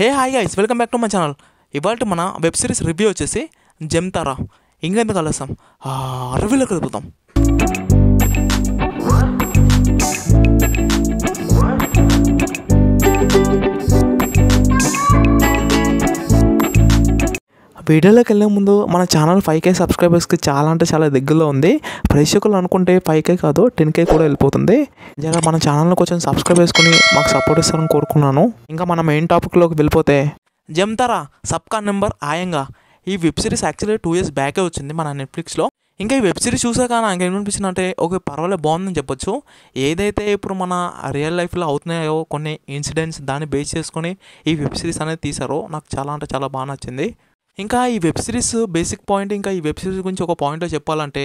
hey hi guys welcome back to my channel ఇవాళ మన web series review వచ్చేసి జెమ్తారా ఇంకెందుకు కలుస్తాం అరవిలోకి వెళ్ళిపోతాం వీడియోలోకి వెళ్ళే ముందు మన ఛానల్ ఫైవ్ కే సబ్స్క్రైబర్స్కి చాలా అంటే చాలా దగ్గరలో ఉంది ప్రేక్షకులు అనుకుంటే ఫైవ్ కే కాదు టెన్ కే కూడా వెళ్ళిపోతుంది జరా మన ఛానల్ని కొంచెం సబ్స్క్రైబ్ చేసుకుని మాకు సపోర్ట్ ఇస్తారని కోరుకున్నాను ఇంకా మన మెయిన్ టాపిక్లోకి వెళ్ళిపోతే జమ్తారా సబ్కా నెంబర్ ఆయంగా ఈ web series actually two years బ్యాకే వచ్చింది మన నెట్ఫ్లిక్స్లో ఇంకా ఈ వెబ్ సిరీస్ చూసాక నాకు ఏమనిపించింది అంటే ఓకే పర్వాలేదు బాగుందని చెప్పొచ్చు ఏదైతే ఇప్పుడు మన రియల్ లైఫ్లో అవుతున్నాయో కొన్ని ఇన్సిడెంట్స్ దాన్ని బేస్ చేసుకొని ఈ వెబ్ సిరీస్ అనేది తీసారో నాకు చాలా అంటే చాలా బాగా నచ్చింది ఇంకా ఈ వెబ్ సిరీస్ బేసిక్ పాయింట్ ఇంకా ఈ వెబ్ సిరీస్ గురించి ఒక పాయింట్ చెప్పాలంటే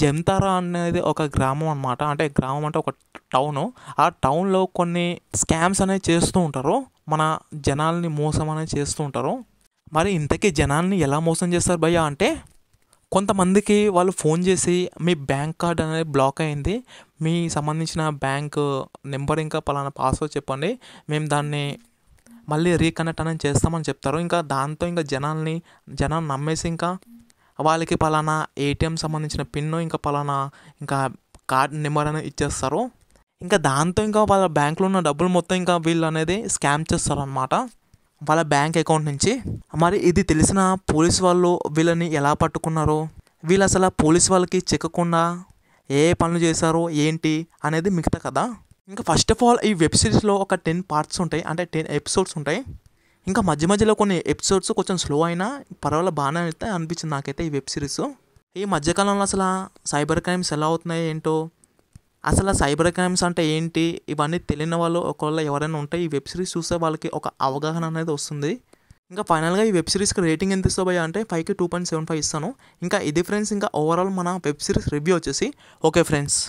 జంతారా అనేది ఒక గ్రామం అనమాట అంటే గ్రామం అంటే ఒక టౌను ఆ టౌన్లో కొన్ని స్కామ్స్ అనేవి చేస్తూ ఉంటారు మన జనాల్ని మోసం అనేది చేస్తూ ఉంటారు మరి ఇంతకీ జనాల్ని ఎలా మోసం చేస్తారు భయ్య అంటే కొంతమందికి వాళ్ళు ఫోన్ చేసి మీ బ్యాంక్ కార్డ్ అనేది బ్లాక్ అయింది మీ సంబంధించిన బ్యాంక్ నెంబర్ ఇంకా పలానా పాస్వర్డ్ చెప్పండి మేము దాన్ని మళ్ళీ రీకనెక్ట్ అనేది చేస్తామని చెప్తారు ఇంకా దాంతో ఇంకా జనాల్ని జనాన్ని నమ్మేసి ఇంకా వాళ్ళకి పలానా ఏటీఎం సంబంధించిన పిన్ ఇంకా పలానా ఇంకా కార్డ్ నెంబర్ అనేది ఇచ్చేస్తారు ఇంకా దాంతో ఇంకా వాళ్ళ బ్యాంకులో ఉన్న డబ్బులు మొత్తం ఇంకా వీళ్ళు అనేది స్కామ్ చేస్తారు అనమాట వాళ్ళ బ్యాంక్ అకౌంట్ నుంచి మరి ఇది తెలిసిన పోలీస్ వాళ్ళు వీళ్ళని ఎలా పట్టుకున్నారు వీళ్ళు అసలు పోలీస్ వాళ్ళకి చెక్కకుండా ఏ పనులు చేశారు ఏంటి అనేది మిగతా కదా ఇంకా ఫస్ట్ ఆఫ్ ఆల్ ఈ వెబ్ సిరీస్లో ఒక టెన్ పార్ట్స్ ఉంటాయి అంటే టెన్ ఎపిసోడ్స్ ఉంటాయి ఇంకా మధ్య మధ్యలో కొన్ని ఎపిసోడ్స్ కొంచెం స్లో అయినా పర్వాలేదు బాగానే అయితే అనిపించింది నాకైతే ఈ వెబ్ సిరీస్ ఈ మధ్యకాలంలో అసలు సైబర్ క్రైమ్స్ ఎలా అవుతున్నాయి ఏంటో అసలు సైబర్ క్రైమ్స్ అంటే ఏంటి ఇవన్నీ తెలియని వాళ్ళు ఒకవేళ ఎవరైనా ఉంటే ఈ వెబ్ సిరీస్ చూస్తే వాళ్ళకి ఒక అవగాహన అనేది వస్తుంది ఇంకా ఫైనల్గా ఈ వెబ్ సిరీస్కి రేటింగ్ ఎంత ఇస్తా భయ్యా అంటే ఫైవ్కి టూ పాయింట్ సెవెన్ ఫైవ్ ఇస్తాను ఇంకా ఇది ఫ్రెండ్స్ ఇంకా ఓవరాల్ మన వెబ్ సిరీస్ రివ్యూ వచ్చేసి ఓకే ఫ్రెండ్స్